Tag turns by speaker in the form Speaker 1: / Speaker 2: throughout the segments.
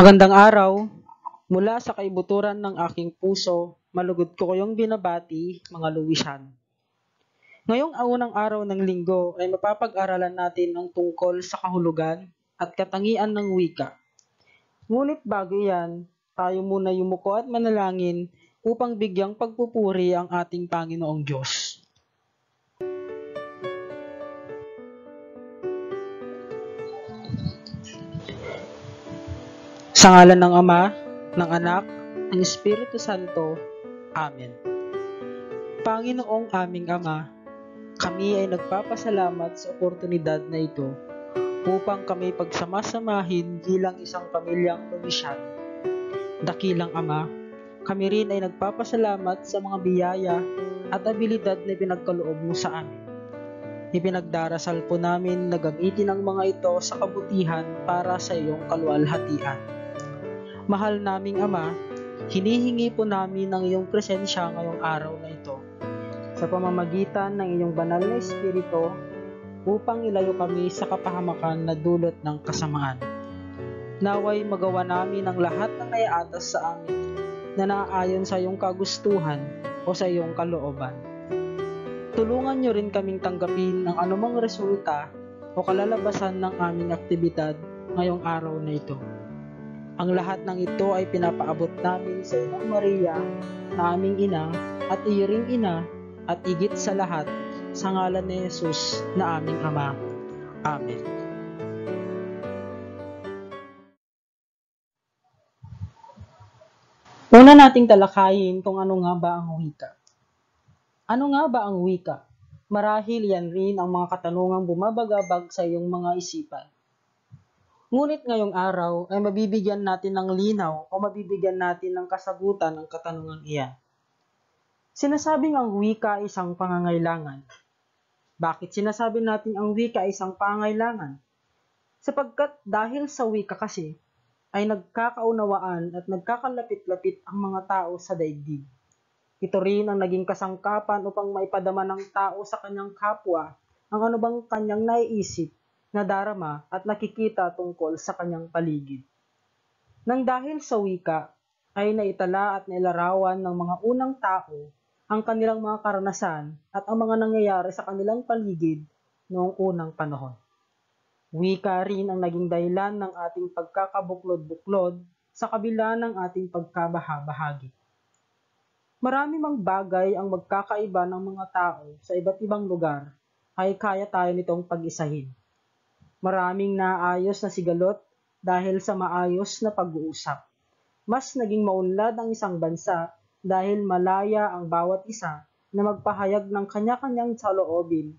Speaker 1: Magandang araw. Mula sa kaibuturan ng aking puso, malugod ko kayong binabati, mga Luwisan. Ngayong unang araw ng linggo ay mapapag-aralan natin ang tungkol sa kahulugan at katangian ng wika. Ngunit bago yan, tayo muna yumuko at manalangin upang bigyang pagpupuri ang ating Panginoong Diyos. Sa ngalan ng Ama, ng Anak, ng Espiritu Santo. Amen. Panginoong aming Ama, kami ay nagpapasalamat sa oportunidad na ito upang kami pagsamasamahin bilang isang pamilyang lumisyan. Dakilang Ama, kami rin ay nagpapasalamat sa mga biyaya at abilidad na pinagkaloob mo sa amin. Ipinagdarasal po namin na gamitin ang mga ito sa kabutihan para sa iyong kaluwalhatian mahal naming Ama, hinihingi po namin ang iyong presensya ngayong araw na ito sa pamamagitan ng iyong banal na Espiritu upang ilayo kami sa kapahamakan na dulot ng kasamaan. Naway magawa namin ang lahat ng naiatas sa amin na naaayon sa iyong kagustuhan o sa iyong kalooban. Tulungan niyo rin kaming tanggapin ang anumang resulta o kalalabasan ng aming aktibidad ngayong araw na ito. Ang lahat ng ito ay pinapaabot namin sa Inang Maria, na aming ina at iring ina at igit sa lahat sa ngalan ni Jesus na aming Ama. Amen. Una nating talakayin kung ano nga ba ang wika. Ano nga ba ang wika? Marahil yan rin ang mga katanungang bumabagabag sa iyong mga isipan. Ngunit ngayong araw ay mabibigyan natin ng linaw o mabibigyan natin ng kasagutan ang katanungan iyan. Sinasabing ang wika ay isang pangangailangan. Bakit sinasabi natin ang wika ay isang pangangailangan? Sapagkat dahil sa wika kasi, ay nagkakaunawaan at nagkakalapit-lapit ang mga tao sa daigdig. Ito rin ang naging kasangkapan upang maipadama ng tao sa kanyang kapwa ang bang kanyang naiisip nadarama at nakikita tungkol sa kanyang paligid. Nang dahil sa wika, ay naitala at nailarawan ng mga unang tao ang kanilang mga karanasan at ang mga nangyayari sa kanilang paligid noong unang panahon. Wika rin ang naging dahilan ng ating pagkakabuklod-buklod sa kabila ng ating pagkabahabahagi. Marami mang bagay ang magkakaiba ng mga tao sa iba't ibang lugar ay kaya tayo nitong pag-isahin. Maraming naayos na sigalot dahil sa maayos na pag-uusap. Mas naging maunlad ang isang bansa dahil malaya ang bawat isa na magpahayag ng kanya-kanyang saloobin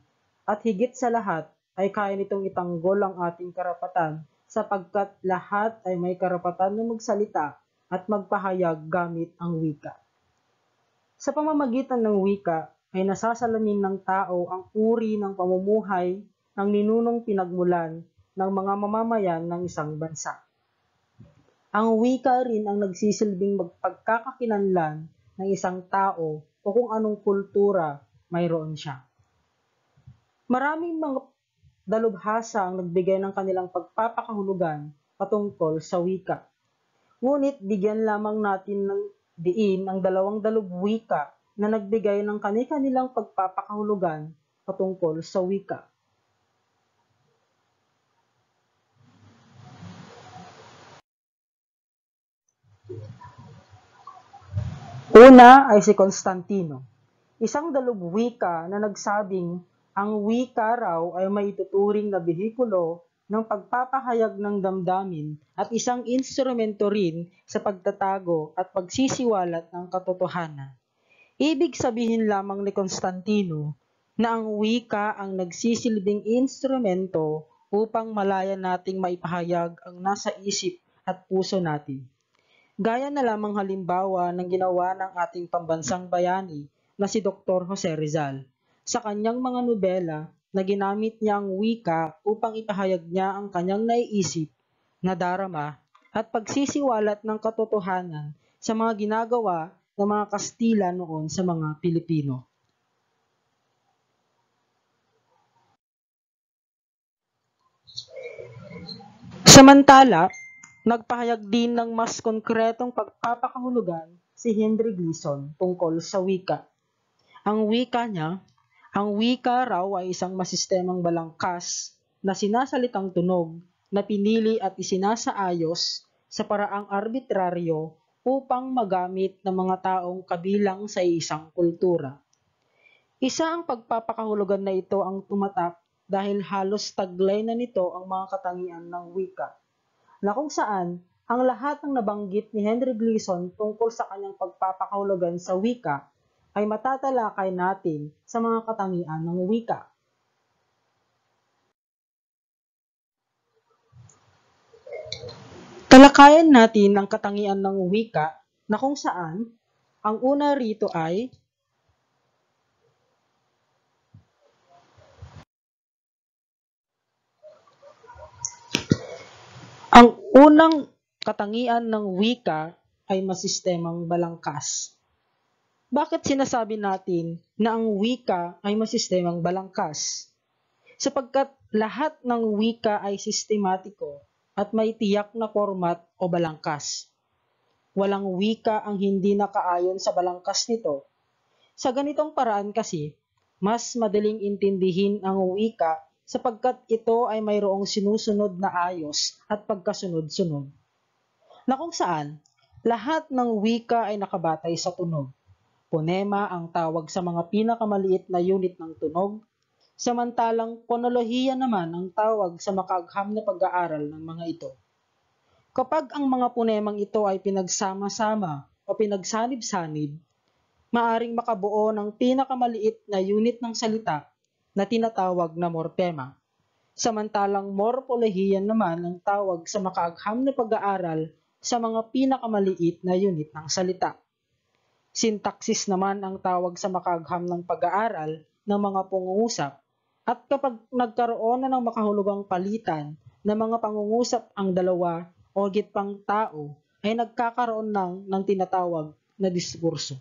Speaker 1: at higit sa lahat ay kaya nitong itanggol ang ating karapatan sapagkat lahat ay may karapatan na magsalita at magpahayag gamit ang wika. Sa pamamagitan ng wika ay nasasalamin ng tao ang uri ng pamumuhay ang ninunong pinagmulan ng mga mamamayan ng isang bansa. Ang wika rin ang nagsisilbing magpagkakakilanlan ng isang tao o kung anong kultura mayroon siya. Maraming mga dalubhasa ang nagbigay ng kanilang pagpapakahulugan patungkol sa wika. Ngunit bigyan lamang natin ng diin ang dalawang dalubwika na nagbigay ng kanilang pagpapakahulugan patungkol sa wika. Una ay si Constantino, isang dalubwika na nagsabing ang wika raw ay maituturing na behikulo ng pagpapahayag ng damdamin at isang instrumento rin sa pagtatago at pagsisiwalat ng katotohanan. Ibig sabihin lamang ni Constantino na ang wika ang nagsisilbing instrumento upang malaya nating maipahayag ang nasa isip at puso natin. Gaya na lamang halimbawa ng ginawa ng ating pambansang bayani na si Dr. Jose Rizal. Sa kanyang mga nobela na ginamit niya ang wika upang ipahayag niya ang kanyang naiisip, na nadarama, at pagsisiwalat ng katotohanan sa mga ginagawa ng mga Kastila noon sa mga Pilipino. Samantala, Nagpahayag din ng mas konkretong pagpapakahulugan si Henry Gleason tungkol sa wika. Ang wika niya, ang wika raw ay isang masistemang balangkas na sinasalitang tunog na pinili at isinasaayos sa paraang arbitraryo upang magamit ng mga taong kabilang sa isang kultura. Isa ang pagpapakahulugan na ito ang tumatak dahil halos taglay na nito ang mga katangian ng wika na kung saan ang lahat ng nabanggit ni Henry Gleason tungkol sa kanyang pagpapakahulugan sa wika ay matatalakay natin sa mga katangian ng wika. Talakayan natin ang katangian ng wika na kung saan ang una rito ay Ang unang katangian ng wika ay masistemang balangkas. Bakit sinasabi natin na ang wika ay masistemang balangkas? Sapagkat lahat ng wika ay sistematiko at may tiyak na format o balangkas. Walang wika ang hindi nakaayon sa balangkas nito. Sa ganitong paraan kasi, mas madaling intindihin ang wika sapagkat ito ay mayroong sinusunod na ayos at pagkasunod-sunod. Na kung saan, lahat ng wika ay nakabatay sa tunog. Ponema ang tawag sa mga pinakamaliit na unit ng tunog, samantalang ponolohiya naman ang tawag sa makagham na pag-aaral ng mga ito. Kapag ang mga ponemang ito ay pinagsama-sama o pinagsanib-sanib, maaring makabuo ng pinakamaliit na unit ng salita na tinatawag na mortema. Samantalang morpolohiya naman ang tawag sa makaagham na pag-aaral sa mga pinakamaliit na unit ng salita. Sintaksis naman ang tawag sa makaagham ng pag-aaral ng mga pangungusap at kapag nagkaroon na ng makahulugang palitan na mga pangungusap ang dalawa o gitpang tao ay nagkakaroon ng, ng tinatawag na diskurso.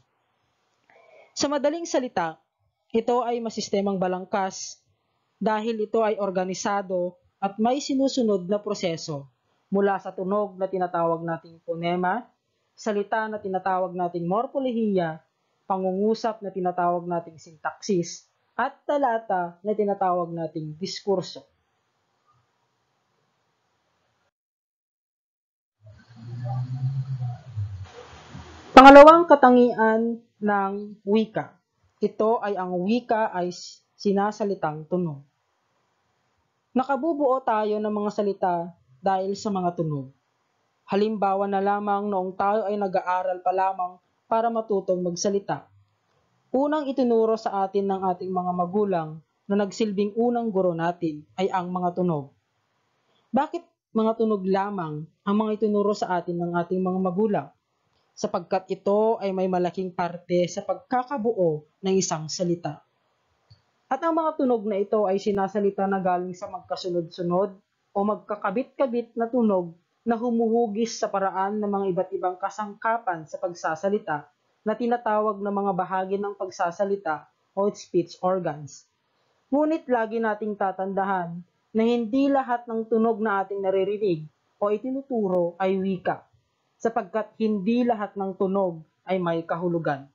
Speaker 1: Sa madaling salita, ito ay masistemang balangkas dahil ito ay organisado at may sinusunod na proseso mula sa tunog na tinatawag nating ponema, salita na tinatawag nating morpolohiya, pangungusap na tinatawag nating sintaksis, at talata na tinatawag nating diskurso. Pangalawang katangian ng wika ito ay ang wika ay sinasalitang tunog. Nakabubuo tayo ng mga salita dahil sa mga tunog. Halimbawa na lamang noong tayo ay nag-aaral pa lamang para matutong magsalita. Unang itinuro sa atin ng ating mga magulang na nagsilbing unang guro natin ay ang mga tunog. Bakit mga tunog lamang ang mga itinuro sa atin ng ating mga magulang? sapagkat ito ay may malaking parte sa pagkakabuo ng isang salita. At ang mga tunog na ito ay sinasalita na galing sa magkasunod-sunod o magkakabit-kabit na tunog na humuhugis sa paraan ng mga iba't ibang kasangkapan sa pagsasalita na tinatawag na mga bahagi ng pagsasalita o speech organs. Ngunit lagi nating tatandahan na hindi lahat ng tunog na ating naririnig o itinuturo ay wika sapagkat hindi lahat ng tunog ay may kahulugan.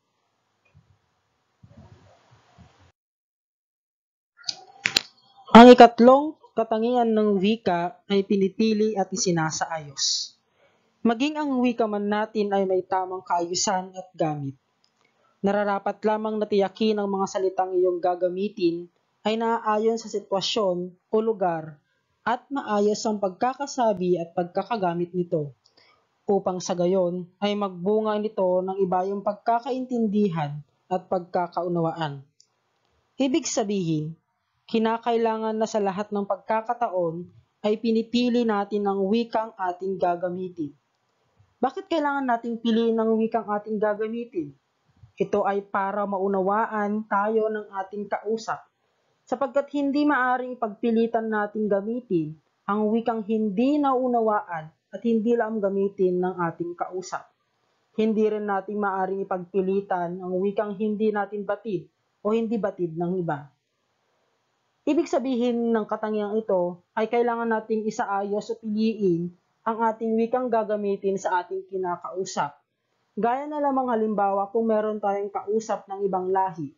Speaker 1: Ang ikatlong katangian ng wika ay pinipili at isinasaayos. Maging ang wika man natin ay may tamang kaayusan at gamit. Nararapat lamang natiyakin ang mga salitang iyong gagamitin ay naaayon sa sitwasyon o lugar at maayos ang pagkakasabi at pagkakagamit nito upang sa gayon ay magbunga nito ng iba yung pagkakaintindihan at pagkakaunawaan. Ibig sabihin, kinakailangan na sa lahat ng pagkakataon ay pinipili natin ang wikang ating gagamitin. Bakit kailangan nating piliin ang wikang ating gagamitin? Ito ay para maunawaan tayo ng ating kausap, sapagkat hindi maaring pagpilitan nating gamitin ang wikang hindi naunawaan at hindi lang gamitin ng ating kausap. Hindi rin natin maaring ipagpilitan ang wikang hindi natin batid o hindi batid ng iba. Ibig sabihin ng katangiang ito ay kailangan nating isaayos o piliin ang ating wikang gagamitin sa ating kinakausap. Gaya na lamang halimbawa kung meron tayong kausap ng ibang lahi,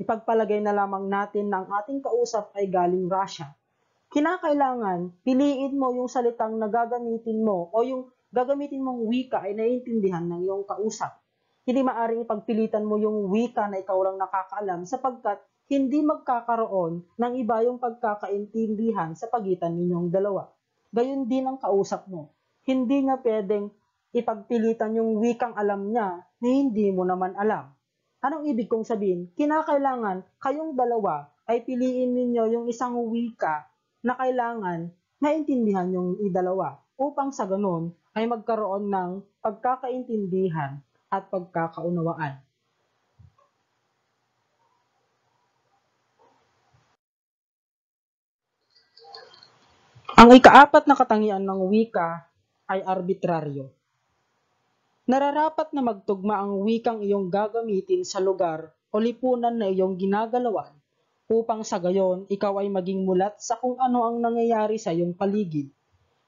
Speaker 1: ipagpalagay na lamang natin na ang ating kausap ay galing Russia kinakailangan piliin mo yung salitang nagagamitin mo o yung gagamitin mong wika ay naiintindihan ng iyong kausap. Hindi maaring ipagpilitan mo yung wika na ikaw lang nakakaalam sapagkat hindi magkakaroon ng iba yung pagkakaintindihan sa pagitan ninyong dalawa. Gayon din ang kausap mo. Hindi nga pwedeng ipagpilitan yung wikang alam niya na hindi mo naman alam. Anong ibig kong sabihin? Kinakailangan kayong dalawa ay piliin ninyo yung isang wika na kailangan maintindihan yung idalawa upang sa ganun ay magkaroon ng pagkakaintindihan at pagkakaunawaan. Ang ikaapat na katangian ng wika ay arbitraryo. Nararapat na magtugma ang wikang iyong gagamitin sa lugar o lipunan na iyong ginagalawan upang sa gayon ikaw ay maging mulat sa kung ano ang nangyayari sa iyong paligid.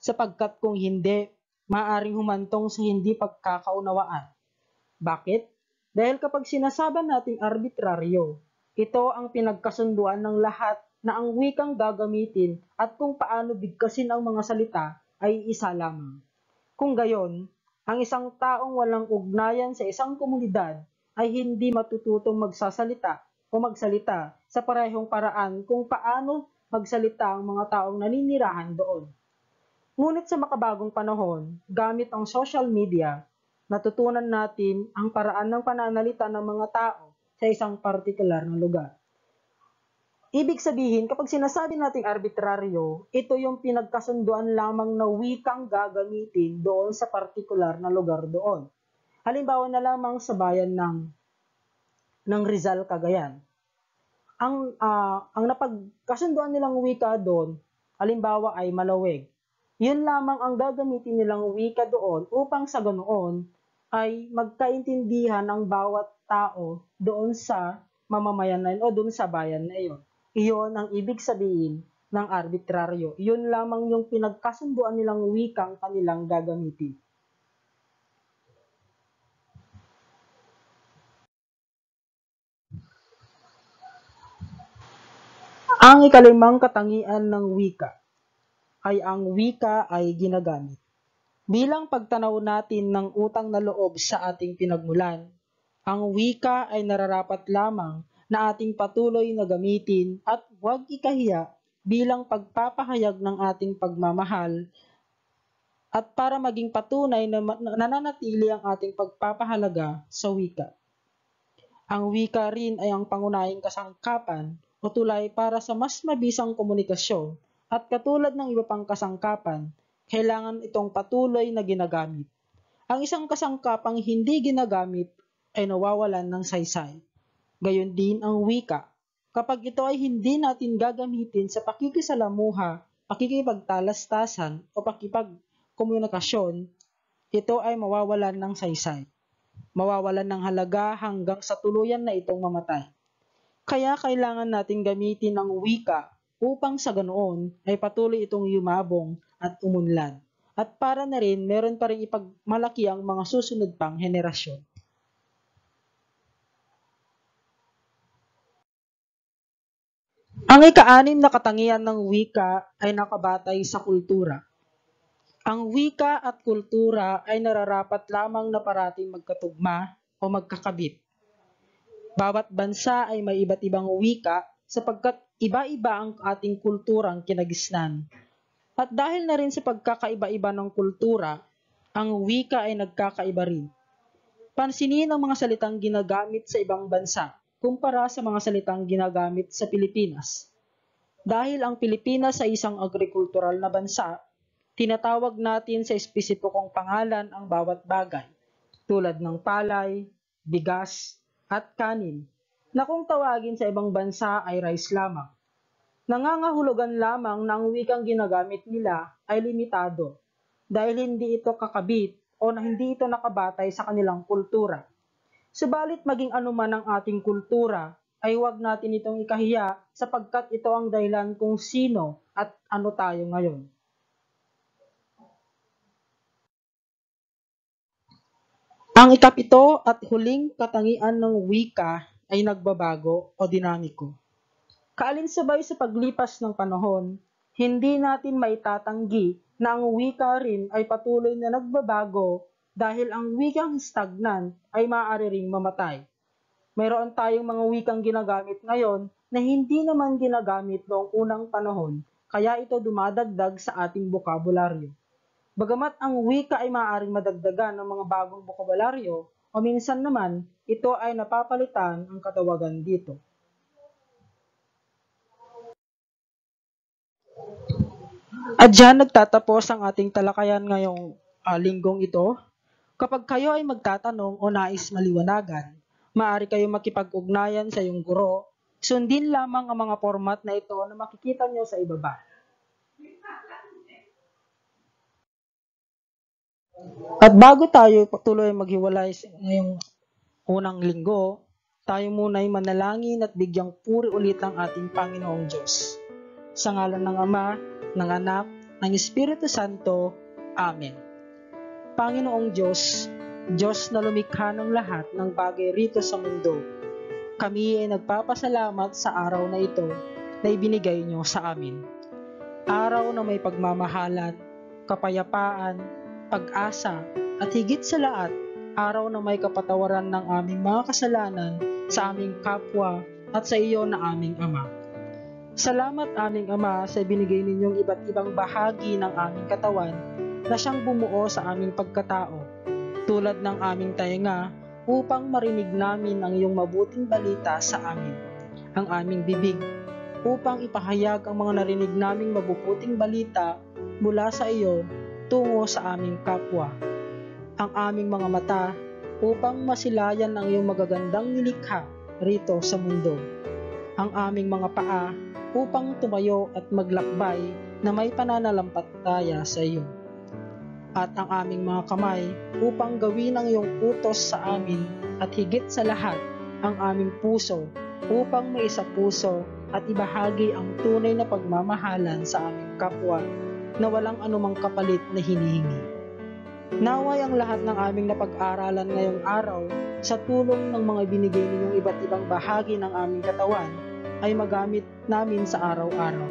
Speaker 1: Sapagkat kung hindi, maaring humantong sa hindi pagkakaunawaan. Bakit? Dahil kapag sinasaban nating arbitraryo, ito ang pinagkasunduan ng lahat na ang wikang gagamitin at kung paano bigkasin ang mga salita ay isa lamang. Kung gayon, ang isang taong walang ugnayan sa isang komunidad ay hindi matututong magsasalita o magsalita sa parehong paraan kung paano magsalita ang mga taong naninirahan doon. Ngunit sa makabagong panahon, gamit ang social media, natutunan natin ang paraan ng pananalita ng mga tao sa isang partikular na lugar. Ibig sabihin, kapag sinasabi nating arbitraryo, ito yung pinagkasunduan lamang na wikang gagamitin doon sa partikular na lugar doon. Halimbawa na lamang sa bayan ng, ng Rizal Cagayan ang uh, ang napagkasunduan nilang wika doon, halimbawa ay malawig. Yun lamang ang gagamitin nilang wika doon upang sa ganoon ay magkaintindihan ang bawat tao doon sa mamamayan na yun o doon sa bayan na iyon. Iyon ang ibig sabihin ng arbitraryo. Yun lamang yung pinagkasunduan nilang wikang kanilang gagamitin. Ang ikalimang katangian ng wika ay ang wika ay ginagamit. Bilang pagtanaw natin ng utang na loob sa ating pinagmulan, ang wika ay nararapat lamang na ating patuloy na gamitin at huwag ikahiya bilang pagpapahayag ng ating pagmamahal at para maging patunay na nananatili ang ating pagpapahalaga sa wika. Ang wika rin ay ang pangunahing kasangkapan o tulay para sa mas mabisang komunikasyon at katulad ng iba pang kasangkapan, kailangan itong patuloy na ginagamit. Ang isang kasangkapang hindi ginagamit ay nawawalan ng saysay. Gayon din ang wika. Kapag ito ay hindi natin gagamitin sa pakikisalamuha, pakikipagtalastasan o pakipagkomunikasyon, ito ay mawawalan ng saysay. Mawawalan ng halaga hanggang sa tuluyan na itong mamatay. Kaya kailangan natin gamitin ang wika upang sa ganoon ay patuloy itong yumabong at umunlad. At para na rin, meron pa rin ipagmalaki ang mga susunod pang henerasyon. Ang ikaanim na katangian ng wika ay nakabatay sa kultura. Ang wika at kultura ay nararapat lamang na parating magkatugma o magkakabit. Bawat bansa ay may iba't ibang wika sapagkat iba-iba ang ating kulturang kinagisnan. At dahil na rin sa pagkakaiba-iba ng kultura, ang wika ay nagkakaiba rin. Pansinin ang mga salitang ginagamit sa ibang bansa kumpara sa mga salitang ginagamit sa Pilipinas. Dahil ang Pilipinas ay isang agrikultural na bansa, tinatawag natin sa espesipikong pangalan ang bawat bagay, tulad ng palay, bigas, at kanin na kung tawagin sa ibang bansa ay rice lamang. Nangangahulugan lamang na wikang ginagamit nila ay limitado dahil hindi ito kakabit o na hindi ito nakabatay sa kanilang kultura. Subalit maging anuman ang ating kultura, ay huwag natin itong ikahiya sapagkat ito ang dahilan kung sino at ano tayo ngayon. Ang ikapito at huling katangian ng wika ay nagbabago o dinamiko. Kaalinsabay sa paglipas ng panahon, hindi natin maitatanggi na ang wika rin ay patuloy na nagbabago dahil ang wikang stagnan ay maaari ring mamatay. Mayroon tayong mga wikang ginagamit ngayon na hindi naman ginagamit noong unang panahon, kaya ito dumadagdag sa ating bokabularyo. Bagamat ang wika ay maaaring madagdagan ng mga bagong bokabularyo o minsan naman ito ay napapalitan ang katawagan dito. At dyan nagtatapos ang ating talakayan ngayong uh, linggong ito. Kapag kayo ay magtatanong o nais maliwanagan, maaari kayong makipag-ugnayan sa iyong guro. Sundin lamang ang mga format na ito na makikita nyo sa ibaba. At bago tayo patuloy maghiwalay ngayong unang linggo, tayo muna ay manalangin at bigyang puri ulit ang ating Panginoong Diyos. Sa ngalan ng Ama, ng Anak, ng Espiritu Santo. Amen. Panginoong Diyos, Diyos na lumikha ng lahat ng bagay rito sa mundo, kami ay nagpapasalamat sa araw na ito na ibinigay niyo sa amin. Araw na may pagmamahalan, kapayapaan, pag-asa, at higit sa lahat, araw na may kapatawaran ng aming mga kasalanan sa aming kapwa at sa iyo na aming Ama. Salamat aming Ama sa binigay ninyong iba't ibang bahagi ng aming katawan na siyang bumuo sa aming pagkatao, tulad ng aming tainga upang marinig namin ang iyong mabuting balita sa amin, ang aming bibig, upang ipahayag ang mga narinig naming mabubuting balita mula sa iyo tungo sa aming kapwa, ang aming mga mata upang masilayan ang iyong magagandang nilikha rito sa mundo, ang aming mga paa upang tumayo at maglakbay na may pananalampataya sa iyo, at ang aming mga kamay upang gawin ang iyong utos sa amin at higit sa lahat ang aming puso upang maisa puso at ibahagi ang tunay na pagmamahalan sa aming kapwa na walang anumang kapalit na hinihingi. Naway ang lahat ng aming napag-aralan ngayong araw sa tulong ng mga binigay ninyong iba't ibang bahagi ng aming katawan ay magamit namin sa araw-araw.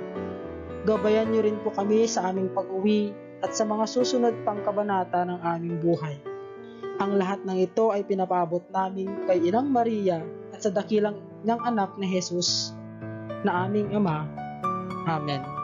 Speaker 1: Gabayan niyo rin po kami sa aming pag-uwi at sa mga susunod pang kabanata ng aming buhay. Ang lahat ng ito ay pinapabot namin kay Inang Maria at sa dakilang ng anak na Jesus na aming Ama. Amen.